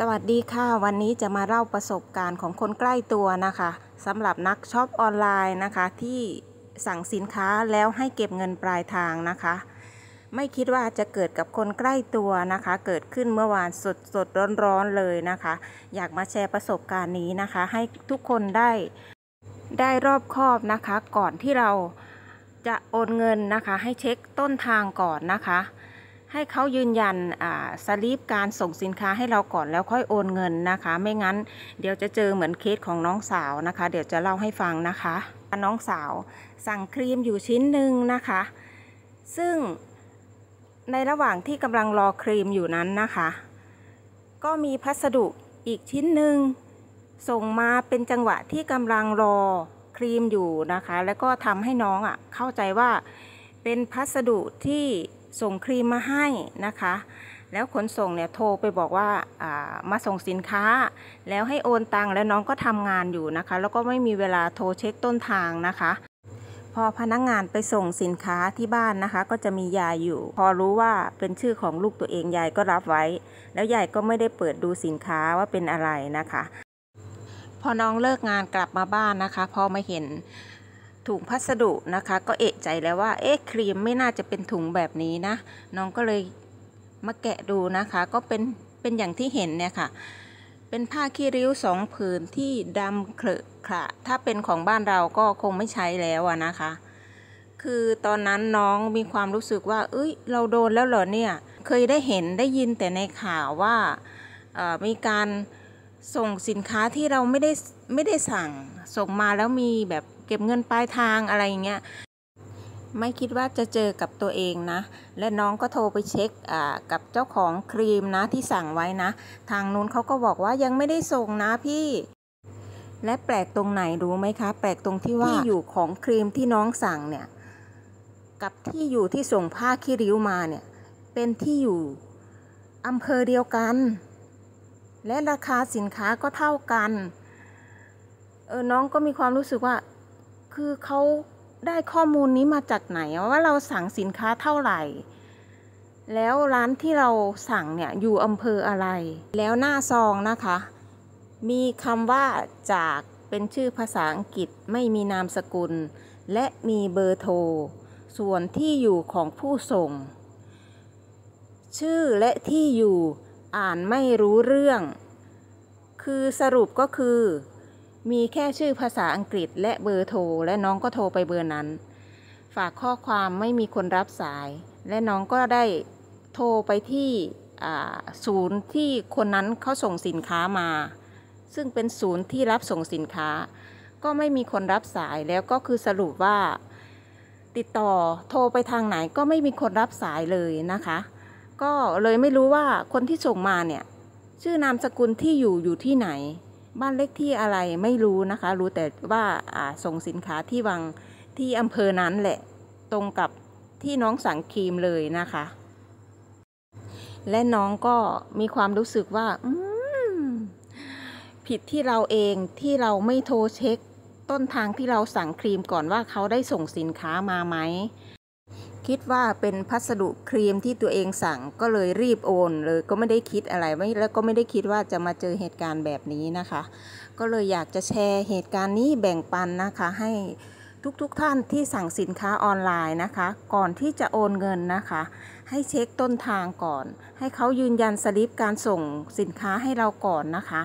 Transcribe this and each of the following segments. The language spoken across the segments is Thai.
สวัสดีค่ะ วันนี้จะมาเล่าประสบการณ์ของคนใกล้ตัวนะคะสำหรับนักช็อปออนไลน์นะคะ ที่สั่งสินค้าแล้วให้เก็บเงินปลายทางนะคะ ไม่คิดว่าจะเกิดกับคนใกล้ตัวนะคะ เกิดขึ้นเมื่อวานสดสดร้อนๆเลยนะคะ อยากมาแชร์ประสบการณ์นี้นะคะ ให้ทุกคนได้ได้รอบคอบนะคะก่อนที่เราจะโอนเงินนะคะ ให้เช็คต้นทางก่อนนะคะให้เขายืนยันสลิปการส่งสินค้าให้เราก่อนแล้วค่อยโอนเงินนะคะ ไม่งั้นเดี๋ยวจะเจอเหมือนเคสของน้องสาวนะคะ เดี๋ยวจะเล่าให้ฟังนะคะน้องสาวสั่งครีมอยู่ชิ้นหนึ่งนะคะ ซึ่งในระหว่างที่กำลังรอครีมอยู่นั้นนะคะ ก็มีพัสดุอีกชิ้นหนึ่งส่งมาเป็นจังหวะที่กำลังรอครีมอยู่นะคะ แล้วก็ทำให้น้องอะ่ะเข้าใจว่าเป็นพัสดุที่ส่งครีมมาให้นะคะ แล้วขนส่งเนี่ยโทรไปบอกว่าามาส่งสินค้าแล้วให้โอนตังค์แล้วน้องก็ทำงานอยู่นะคะแล้วก็ไม่มีเวลาโทรเช็คต้นทางนะคะ พอพนักงงานไปส่งสินค้าที่บ้านนะคะ ก็จะมียายอยู่ พอรู้ว่าเป็นชื่อของลูกตัวเองยายก็รับไว้ แล้วยายก็ไม่ได้เปิดดูสินค้าว่าเป็นอะไรนะคะ พอน้องเลิกงานกลับมาบ้านนะคะ พอมาเห็นถุงพัสดุนะคะก็เอะใจแล้วว่าเอ๊ะครีมไม่น่าจะเป็นถุงแบบนี้นะน้องก็เลยมาแกะดูนะคะก็เป็นเป็นอย่างที่เห็นเนี่ยค่ะ เป็นผ้าขี้ริ้วสองผืนที่ดำเคลอะคะถ้าเป็นของบ้านเราก็คงไม่ใช้แล้วนะคะ คือตอนนั้นน้องมีความรู้สึกว่าเอ้ยเราโดนแล้วเหรอเนี่ยเคยได้เห็นได้ยินแต่ในข่าวว่ามีการส่งสินค้าที่เราไม่ได้ไม่ได้สั่งส่งมาแล้วมีแบบเก็บเงินปลายทางอะไรอย่างเงี้ยไม่คิดว่าจะเจอกับตัวเองนะ และน้องก็โทรไปเช็คกับเจ้าของครีมนะที่สั่งไว้นะ ทางนู้นเขาก็บอกว่ายังไม่ได้ส่งนะพี่ และแปลกตรงไหนรู้ไหมคะ แปลกตรงที่ว่าที่อยู่ของครีมที่น้องสั่งเนี่ยกับที่อยู่ที่ส่งผ้าคีริ้วมาเนี่ยเป็นที่อยู่อำเภอเดียวกัน และราคาสินค้าก็เท่ากันเออน้องก็มีความรู้สึกว่าคือเขาได้ข้อมูลนี้มาจากไหนว่าเราสั่งสินค้าเท่าไหร่ แล้วร้านที่เราสั่งเนี่ย อยู่อำเภออะไร แล้วหน้าซองนะคะ มีคำว่าจากเป็นชื่อภาษาอังกฤษไม่มีนามสกุล และมีเบอร์โทร ส่วนที่อยู่ของผู้ส่ง ชื่อและที่อยู่อ่านไม่รู้เรื่อง คือสรุปก็คือมีแค่ชื่อภาษาอังกฤษ และเบอร์โทรและน้องก็โทรไปเบอร์นั้น ฝากข้อความไม่มีคนรับสาย และน้องก็ได้โทรไปที่ศูนย์ที่คนนั้นเขาส่งสินค้ามา ซึ่งเป็นศูนย์ที่รับส่งสินค้า ก็ไม่มีคนรับสายแล้วก็คือสรุปว่า ติดต่อโทรไปทางไหนก็ไม่มีคนรับสายเลยนะคะก็เลยไม่รู้ว่าคนที่ส่งมาเนี่ยชื่อนามสกุลที่อยู่อยู่ที่ไหนบ้านเลขที่อะไรไม่รู้นะคะ รู้แต่ว่าส่งสินค้าที่วังที่อำเภอนั้น แหละ ตรงกับที่น้องสั่งครีมเลยนะคะ และน้องก็มีความรู้สึกว่าผิดที่เราเองที่เราไม่โทรเช็ค ต้นทางที่เราสั่งครีมก่อนว่าเขาได้ส่งสินค้ามาไหมคิดว่าเป็นพัสดุครีมที่ตัวเองสั่งก็เลยรีบโอนเลย ก็ไม่ได้คิดอะไรไม่แล้วก็ไม่ได้คิดว่าจะมาเจอเหตุการณ์แบบนี้นะคะ ก็เลยอยากจะแชร์เหตุการณ์นี้แบ่งปันนะคะ ให้ทุกๆทท่านที่สั่งสินค้าออนไลน์นะคะ ก่อนที่จะโอนเงินนะคะ ให้เช็คต้นทางก่อน ให้เขายืนยันสลิปการส่งสินค้าให้เราก่อนนะคะ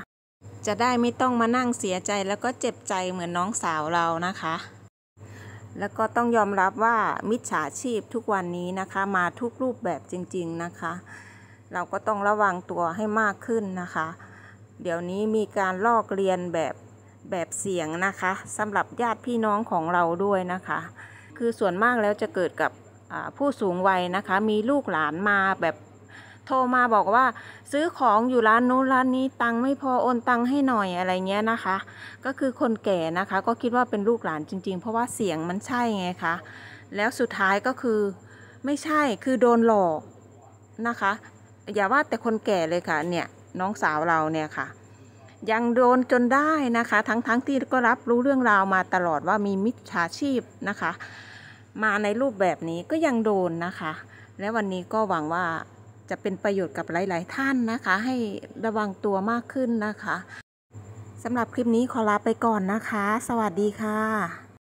จะได้ไม่ต้องมานั่งเสียใจแล้วก็เจ็บใจเหมือนน้องสาวเรานะคะแล้วก็ต้องยอมรับว่ามิจฉาชีพทุกวันนี้นะคะ มาทุกรูปแบบจริงๆนะคะ เราก็ต้องระวังตัวให้มากขึ้นนะคะ เดี๋ยวนี้มีการลอกเรียนแบบแบบเสียงนะคะสำหรับญาติพี่น้องของเราด้วยนะคะ คือส่วนมากแล้วจะเกิดกับผู้สูงวัยนะคะ มีลูกหลานมาแบบโทรมาบอกว่าซื้อของอยู่ร้านนู้นร้านนี้ตังไม่พอโอนตังให้หน่อยอะไรเงี้ย นะคะ ก็คือคนแก่นะคะก็คิดว่าเป็นลูกหลานจริงๆเพราะว่าเสียงมันใช่ไงคะ แล้วสุดท้ายก็คือไม่ใช่คือโดนหลอก นะคะ อย่าว่าแต่คนแก่เลยค่ะ เนี่ย น้องสาวเรา เนี่ยค่ะ ยังโดนจนได้นะคะ ทั้งๆทที่ก็รับรู้เรื่องราวมาตลอดว่ามีมิจฉาชีพนะคะ มาในรูปแบบนี้ก็ยังโดนนะคะ และวันนี้ก็หวังว่าจะเป็นประโยชน์กับหลาย ๆ ท่านนะคะ ให้ระวังตัวมากขึ้นนะคะสำหรับคลิปนี้ขอลาไปก่อนนะคะ สวัสดีค่ะ